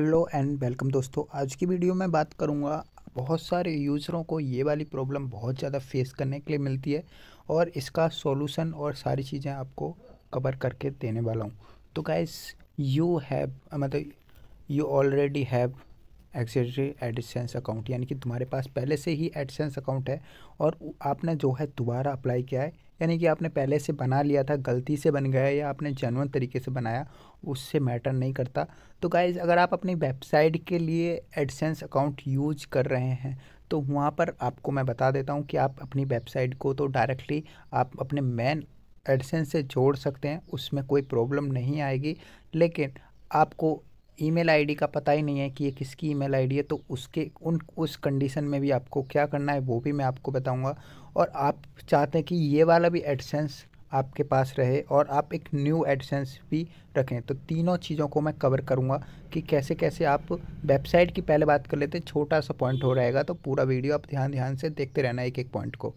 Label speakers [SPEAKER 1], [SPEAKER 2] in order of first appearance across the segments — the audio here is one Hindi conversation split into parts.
[SPEAKER 1] हेलो एंड वेलकम दोस्तों आज की वीडियो में बात करूंगा बहुत सारे यूज़रों को ये वाली प्रॉब्लम बहुत ज़्यादा फेस करने के लिए मिलती है और इसका सॉल्यूशन और सारी चीज़ें आपको कवर करके देने वाला हूँ तो गाइस यू हैव मतलब यू ऑलरेडी हैव एक्सेटरी एडिशंस अकाउंट यानी कि तुम्हारे पास पहले से ही एडिसेंस अकाउंट है और आपने जो है दोबारा अप्लाई किया है यानी कि आपने पहले से बना लिया था गलती से बन गया या आपने जनवन तरीके से बनाया उससे मैटर नहीं करता तो गाइज़ अगर आप अपनी वेबसाइट के लिए एडिशंस अकाउंट यूज कर रहे हैं तो वहाँ पर आपको मैं बता देता हूँ कि आप अपनी वेबसाइट को तो डायरेक्टली आप अपने मेन एडसेंस से जोड़ सकते हैं उसमें कोई प्रॉब्लम नहीं आएगी लेकिन आपको ईमेल आईडी का पता ही नहीं है कि ये किसकी ईमेल आईडी है तो उसके उन उस कंडीशन में भी आपको क्या करना है वो भी मैं आपको बताऊंगा और आप चाहते हैं कि ये वाला भी एडसेंस आपके पास रहे और आप एक न्यू एडसेंस भी रखें तो तीनों चीज़ों को मैं कवर करूँगा कि कैसे कैसे आप वेबसाइट की पहले बात कर लेते छोटा सा पॉइंट हो रहेगा तो पूरा वीडियो आप ध्यान ध्यान से देखते रहना एक एक पॉइंट को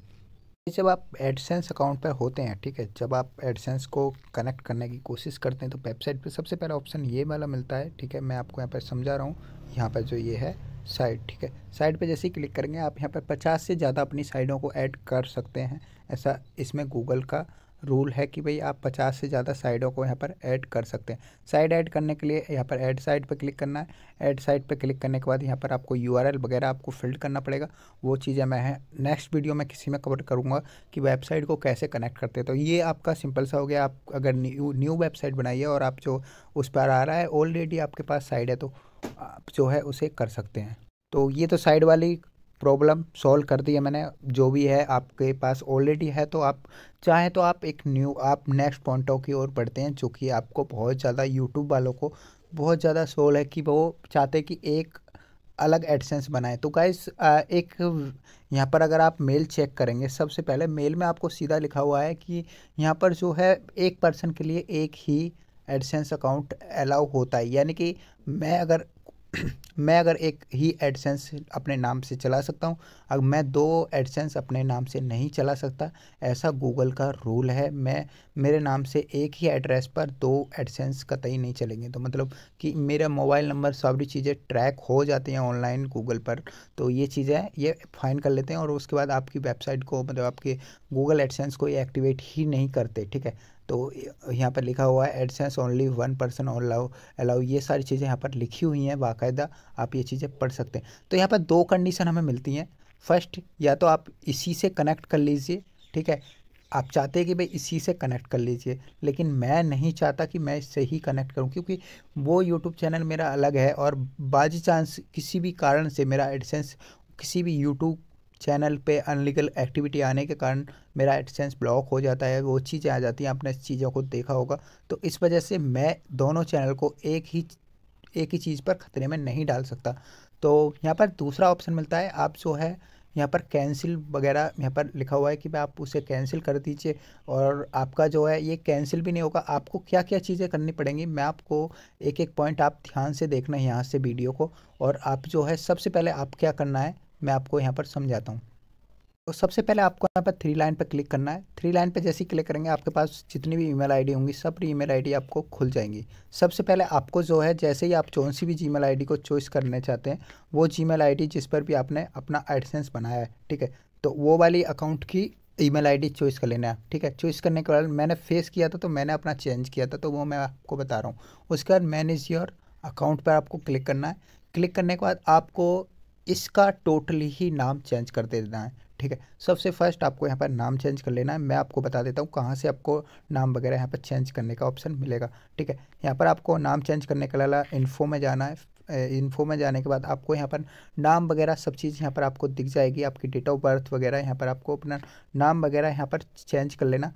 [SPEAKER 1] जब आप एडसेंस अकाउंट पर होते हैं ठीक है जब आप एडसेंस को कनेक्ट करने की कोशिश करते हैं तो वेबसाइट पे सबसे पहला ऑप्शन ये वाला मिलता है ठीक है मैं आपको यहाँ पर समझा रहा हूँ यहाँ पर जो ये है साइड ठीक है साइड पे जैसे ही क्लिक करेंगे आप यहाँ पर 50 से ज़्यादा अपनी साइडों को ऐड कर सकते हैं ऐसा इसमें गूगल का रूल है कि भाई आप 50 से ज़्यादा साइडों को यहाँ पर ऐड कर सकते हैं साइड ऐड करने के लिए यहाँ पर ऐड साइड पर क्लिक करना है ऐड साइड पर क्लिक करने के बाद यहाँ पर आपको यू वगैरह आपको फिल्ड करना पड़ेगा वो चीज़ें मैं नेक्स्ट वीडियो में किसी में कवर करूँगा कि वेबसाइट को कैसे कनेक्ट करते हैं तो ये आपका सिंपल सा हो गया आप अगर न्यू न्यू वेबसाइट बनाइए और आप जो उस पर आ रहा है ऑलरेडी आपके पास साइड है तो आप जो है उसे कर सकते हैं तो ये तो साइड वाली प्रॉब्लम सॉल्व कर दी है मैंने जो भी है आपके पास ऑलरेडी है तो आप चाहें तो आप एक न्यू आप नेक्स्ट पॉइंटों की ओर बढ़ते हैं चूँकि आपको बहुत ज़्यादा यूट्यूब वालों को बहुत ज़्यादा सोल है कि वो चाहते कि एक अलग एडसेंस बनाएं तो गाइस एक यहाँ पर अगर आप मेल चेक करेंगे सबसे पहले मेल में आपको सीधा लिखा हुआ है कि यहाँ पर जो है एक पर्सन के लिए एक ही एडसेंस अकाउंट अलाउ होता है यानी कि मैं अगर मैं अगर एक ही एडसेंस अपने नाम से चला सकता हूँ अगर मैं दो एडसेंस अपने नाम से नहीं चला सकता ऐसा गूगल का रूल है मैं मेरे नाम से एक ही एड्रेस पर दो एडसेंस कतई नहीं चलेंगे तो मतलब कि मेरा मोबाइल नंबर सारी चीज़ें ट्रैक हो जाती हैं ऑनलाइन गूगल पर तो ये चीज़ें ये फाइन कर लेते हैं और उसके बाद आपकी वेबसाइट को मतलब आपके गूगल एडसेंस को ये एक्टिवेट ही नहीं करते ठीक है तो यहाँ पर लिखा हुआ है AdSense only one person allow allow ये सारी चीज़ें यहाँ पर लिखी हुई हैं बाकायदा आप ये चीज़ें पढ़ सकते हैं तो यहाँ पर दो कंडीशन हमें मिलती हैं फर्स्ट या तो आप इसी से कनेक्ट कर लीजिए ठीक है आप चाहते हैं कि भाई इसी से कनेक्ट कर लीजिए लेकिन मैं नहीं चाहता कि मैं इससे ही कनेक्ट करूं क्योंकि वो यूट्यूब चैनल मेरा अलग है और बाज चांस किसी भी कारण से मेरा एडसेंस किसी भी यूट्यूब चैनल पे अनलीगल एक्टिविटी आने के कारण मेरा एडसेंस ब्लॉक हो जाता है वो चीज़ें आ जाती हैं आपने इस चीज़ों को देखा होगा तो इस वजह से मैं दोनों चैनल को एक ही एक ही चीज़ पर ख़तरे में नहीं डाल सकता तो यहाँ पर दूसरा ऑप्शन मिलता है आप जो है यहाँ पर कैंसिल वगैरह यहाँ पर लिखा हुआ है कि भाई आप उसे कैंसिल कर दीजिए और आपका जो है ये कैंसिल भी नहीं होगा आपको क्या क्या चीज़ें करनी पड़ेंगी मैं आपको एक एक पॉइंट आप ध्यान से देखना है यहाँ से वीडियो को और आप जो है सबसे पहले आप क्या करना है मैं आपको यहाँ पर समझाता हूँ तो सबसे पहले आपको यहाँ पर थ्री लाइन पर क्लिक करना है थ्री लाइन पर जैसे ही क्लिक करेंगे आपके पास जितनी भी ईमेल आईडी होंगी सब ईमेल आईडी आपको खुल जाएंगी सबसे पहले आपको जो है जैसे ही आप कौन सी भी जीमेल आईडी को चॉइस करने चाहते हैं वो जीमेल आईडी जिस पर भी आपने अपना एडसेंस बनाया है ठीक है तो वो वाली अकाउंट की ईमेल आईडी चॉइस कर लेना है ठीक है चॉइस करने के बाद मैंने फेस किया था तो मैंने अपना चेंज किया था तो वो मैं आपको बता रहा हूँ उसके बाद मैनेज योर अकाउंट पर आपको क्लिक करना है क्लिक करने के बाद आपको इसका टोटली ही नाम चेंज कर देना है ठीक है सबसे फर्स्ट आपको यहाँ पर नाम चेंज कर लेना है मैं आपको बता देता हूँ कहाँ से आपको नाम वगैरह यहाँ पर चेंज करने का ऑप्शन मिलेगा ठीक है यहाँ पर आपको नाम चेंज करने के लिए इन्फो में जाना है इन्फो में जाने के बाद आपको यहाँ पर नाम वगैरह सब चीज़ यहाँ पर आपको दिख जाएगी आपकी डेट ऑफ बर्थ वगैरह यहाँ पर आपको अपना नाम वगैरह यहाँ पर चेंज कर लेना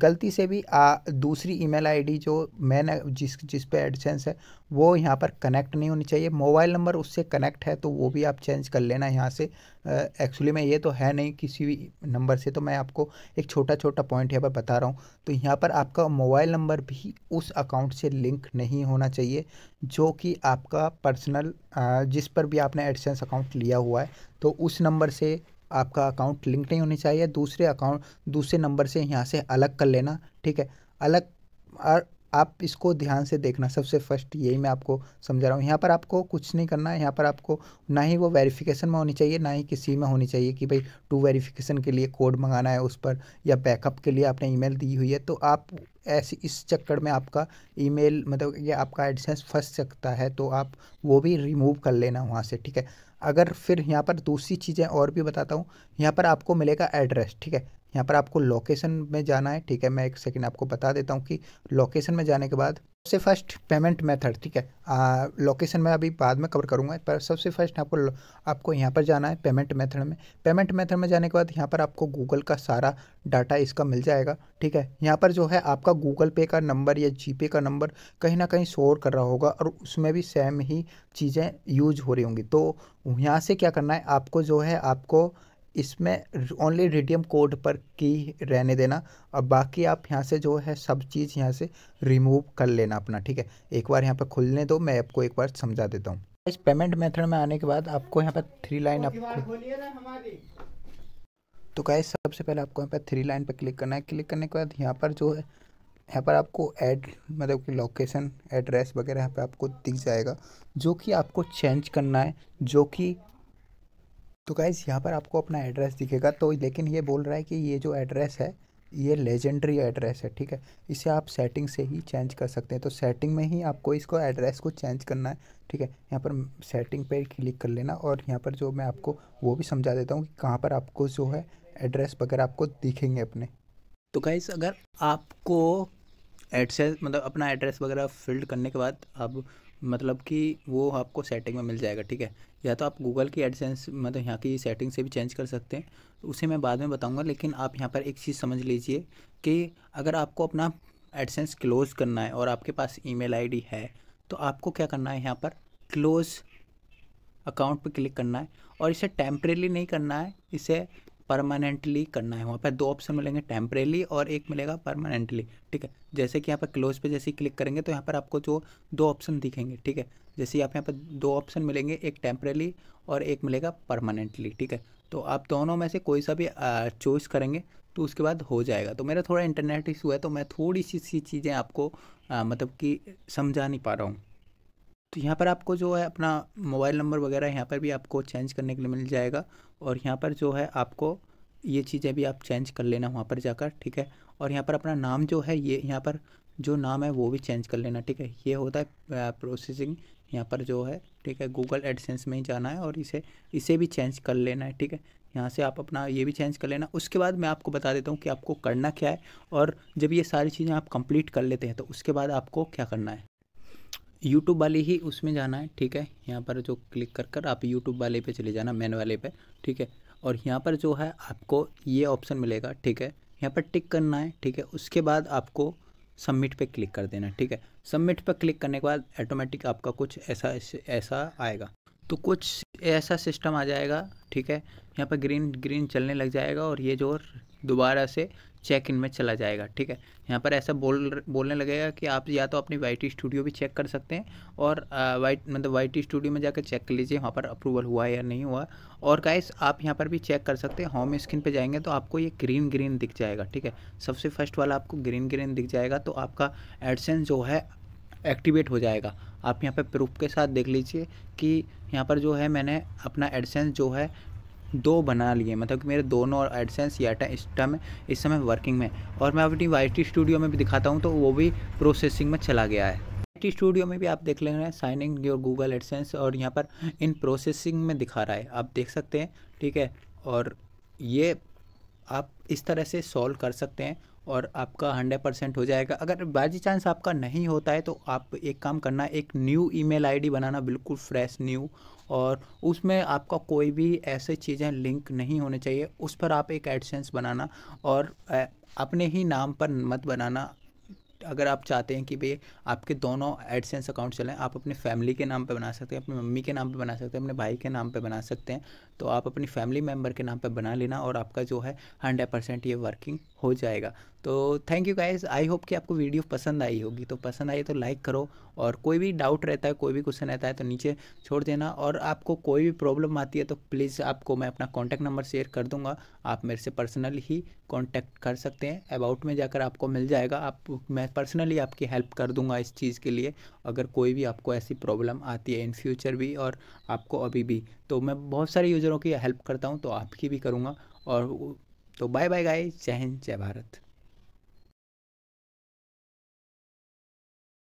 [SPEAKER 1] गलती से भी आ, दूसरी ईमेल आईडी जो मैंने जिस जिस पे एडसेंस है वो यहाँ पर कनेक्ट नहीं होनी चाहिए मोबाइल नंबर उससे कनेक्ट है तो वो भी आप चेंज कर लेना यहाँ से एक्चुअली में ये तो है नहीं किसी भी नंबर से तो मैं आपको एक छोटा छोटा पॉइंट यहाँ पर बता रहा हूँ तो यहाँ पर आपका मोबाइल नंबर भी उस अकाउंट से लिंक नहीं होना चाहिए जो कि आपका पर्सनल जिस पर भी आपने एडसेंस अकाउंट लिया हुआ है तो उस नंबर से आपका अकाउंट लिंक नहीं होनी चाहिए दूसरे अकाउंट दूसरे नंबर से यहाँ से अलग कर लेना ठीक है अलग और आप इसको ध्यान से देखना सबसे फर्स्ट यही मैं आपको समझा रहा हूँ यहाँ पर आपको कुछ नहीं करना है यहाँ पर आपको ना ही वो वेरिफिकेशन में होनी चाहिए ना ही किसी में होनी चाहिए कि भाई टू वेरिफिकेशन के लिए कोड मंगाना है उस पर या बैकअप के लिए आपने ईमेल दी हुई है तो आप ऐसे इस चक्कर में आपका ईमेल मतलब ये आपका एडसेंस फंस सकता है तो आप वो भी रिमूव कर लेना वहाँ से ठीक है अगर फिर यहाँ पर दूसरी चीज़ें और भी बताता हूँ यहाँ पर आपको मिलेगा एड्रेस ठीक है यहाँ पर आपको लोकेशन में जाना है ठीक है मैं एक सेकेंड आपको बता देता हूँ कि लोकेशन में जाने के बाद सबसे फर्स्ट पेमेंट मेथड ठीक है लोकेशन मैं अभी बाद में कवर करूँगा पर सबसे फर्स्ट आपको आपको यहाँ पर जाना है पेमेंट मेथड में पेमेंट मेथड में जाने के बाद यहाँ पर आपको गूगल का सारा डाटा इसका मिल जाएगा ठीक है यहाँ पर जो है आपका गूगल पे का नंबर या जीपे का नंबर कहीं ना कहीं शोर कर रहा होगा और उसमें भी सेम ही चीज़ें यूज हो रही होंगी तो यहाँ से क्या करना है आपको जो है आपको इसमें ओनली रिडीम कोड पर की रहने देना और बाकी आप यहाँ से जो है सब चीज़ यहाँ से रिमूव कर लेना अपना ठीक है एक बार यहाँ पर खुलने दो मैं आपको एक बार समझा देता हूँ इस पेमेंट मेथड में आने के बाद आपको यहाँ पर थ्री लाइन आपको तो गाइस सबसे पहले आपको यहाँ पर थ्री लाइन पर क्लिक करना है क्लिक करने के बाद यहाँ पर जो है यहाँ पर आपको एड मतलब कि लोकेशन एड्रेस वगैरह यहाँ पर आपको दिख जाएगा जो कि आपको चेंज करना है जो कि तो गाइज़ यहाँ पर आपको अपना एड्रेस दिखेगा तो लेकिन ये बोल रहा है कि ये जो एड्रेस है ये लेजेंडरी एड्रेस है ठीक है इसे आप सेटिंग से ही चेंज कर सकते हैं तो सेटिंग में ही आपको इसको एड्रेस को चेंज करना है ठीक है यहाँ पर सेटिंग पे क्लिक कर लेना और यहाँ पर जो मैं आपको वो भी समझा देता हूँ कि कहाँ पर आपको जो है एड्रेस वगैरह आपको दिखेंगे अपने तो गाइज़ अगर आपको एड्रेस मतलब अपना एड्रेस वगैरह फिल्ड करने के बाद आप मतलब कि वो आपको सेटिंग में मिल जाएगा ठीक है या तो आप गूगल की एडसेंस मतलब यहाँ की सेटिंग से भी चेंज कर सकते हैं उसे मैं बाद में बताऊँगा लेकिन आप यहाँ पर एक चीज़ समझ लीजिए कि अगर आपको अपना एडसेंस क्लोज़ करना है और आपके पास ई मेल है तो आपको क्या करना है यहाँ पर क्लोज़ अकाउंट पर क्लिक करना है और इसे टेम्परेली नहीं करना है इसे परमानेंटली करना है वहाँ पर दो ऑप्शन मिलेंगे टेम्परेली और एक मिलेगा परमानेंटली ठीक है जैसे कि यहाँ पर क्लोज पे जैसे ही क्लिक करेंगे तो यहाँ पर आपको जो दो ऑप्शन दिखेंगे ठीक है जैसे आप यहाँ पर दो ऑप्शन मिलेंगे एक टेम्परेली और एक मिलेगा परमानेंटली ठीक है तो आप दोनों में से कोई सा भी चॉइस करेंगे तो उसके बाद हो जाएगा तो मेरा थोड़ा इंटरनेट इशू है तो मैं थोड़ी सी सी चीज़ें आपको आ, मतलब कि समझा नहीं पा रहा हूँ तो यहाँ पर आपको जो है अपना मोबाइल नंबर वगैरह यहाँ पर भी आपको चेंज करने के लिए मिल जाएगा और यहाँ पर जो है आपको ये चीज़ें भी आप चेंज कर लेना वहाँ पर जाकर ठीक है और यहाँ पर अपना नाम जो है ये यहाँ पर जो नाम है वो भी चेंज कर लेना ठीक है ये होता है प्रोसेसिंग यहाँ पर जो है ठीक है गूगल एडसेंस में ही जाना है और इसे इसे भी चेंज कर लेना है ठीक है यहाँ से आप अपना ये भी चेंज कर लेना उसके बाद मैं आपको बता देता हूँ कि आपको करना क्या है और जब ये सारी चीज़ें आप कंप्लीट कर लेते हैं तो उसके बाद आपको क्या करना है यूट्यूब वाले ही उसमें जाना है ठीक है यहाँ पर जो क्लिक कर कर आप यूट्यूब वाले पे चले जाना मैन वाले पे ठीक है और यहाँ पर जो है आपको ये ऑप्शन मिलेगा ठीक है यहाँ पर टिक करना है ठीक है उसके बाद आपको सबमिट पे क्लिक कर देना ठीक है सबमिट पे क्लिक करने के बाद ऑटोमेटिक आपका कुछ ऐसा ऐसा आएगा तो कुछ ऐसा सिस्टम आ जाएगा ठीक है यहाँ पर ग्रीन ग्रीन चलने लग जाएगा और ये जो दोबारा से चेक इन में चला जाएगा ठीक है यहाँ पर ऐसा बोल बोलने लगेगा कि आप या तो अपनी वाई स्टूडियो भी चेक कर सकते हैं और वाइट मतलब वाई स्टूडियो में जाकर चेक कर लीजिए वहाँ पर अप्रूवल हुआ है या नहीं हुआ और गाइस आप यहाँ पर भी चेक कर सकते हैं होम स्क्रीन पे जाएंगे तो आपको ये ग्रीन ग्रीन दिख जाएगा ठीक है सबसे फर्स्ट वाला आपको ग्रीन ग्रीन दिख जाएगा तो आपका एडसेंस जो है एक्टिवेट हो जाएगा आप यहाँ पर प्रूफ के साथ देख लीजिए कि यहाँ पर जो है मैंने अपना एडसेंस जो है दो बना लिए मतलब कि मेरे दोनों और एडसेंस याटा इंस्टा में इस समय वर्किंग में और मैं अपनी वाई टी स्टूडियो में भी दिखाता हूँ तो वो भी प्रोसेसिंग में चला गया है टी स्टूडियो में भी आप देख ले रहे हैं साइनिंग योर गूगल एडसेंस और यहाँ पर इन प्रोसेसिंग में दिखा रहा है आप देख सकते हैं ठीक है और ये आप इस तरह से सॉल्व कर सकते हैं और आपका हंड्रेड परसेंट हो जाएगा अगर बाई चांस आपका नहीं होता है तो आप एक काम करना एक न्यू ईमेल आईडी बनाना बिल्कुल फ्रेश न्यू और उसमें आपका कोई भी ऐसे चीज़ें लिंक नहीं होने चाहिए उस पर आप एक एडसेंस बनाना और अपने ही नाम पर मत बनाना अगर आप चाहते हैं कि भाई आपके दोनों एडसेंस अकाउंट चलें आप अपने फैमिली के नाम पर बना सकते हैं अपनी मम्मी के नाम पर बना सकते हैं अपने भाई के नाम पर बना सकते हैं तो आप अपनी फैमिली मेम्बर के नाम पर बना लेना और आपका जो है हंड्रेड परसेंट ये वर्किंग हो जाएगा तो thank you guys I hope कि आपको वीडियो पसंद आई होगी तो पसंद आई तो लाइक करो और कोई भी डाउट रहता है कोई भी क्वेश्चन रहता है तो नीचे छोड़ देना और आपको कोई भी प्रॉब्लम आती है तो प्लीज़ आपको मैं अपना कॉन्टैक्ट नंबर शेयर कर दूंगा आप मेरे से पर्सनल ही कॉन्टैक्ट कर सकते हैं अबाउट में जाकर आपको मिल जाएगा आप मैं पर्सनली आपकी हेल्प कर दूंगा इस चीज़ के लिए अगर कोई भी आपको ऐसी प्रॉब्लम आती है इन फ्यूचर भी और आपको अभी भी तो मैं बहुत सारे यूज़र दूसरों की हेल्प करता हूँ तो आपकी भी करूँगा और तो बाय बाय गाय जय हिंद जय भारत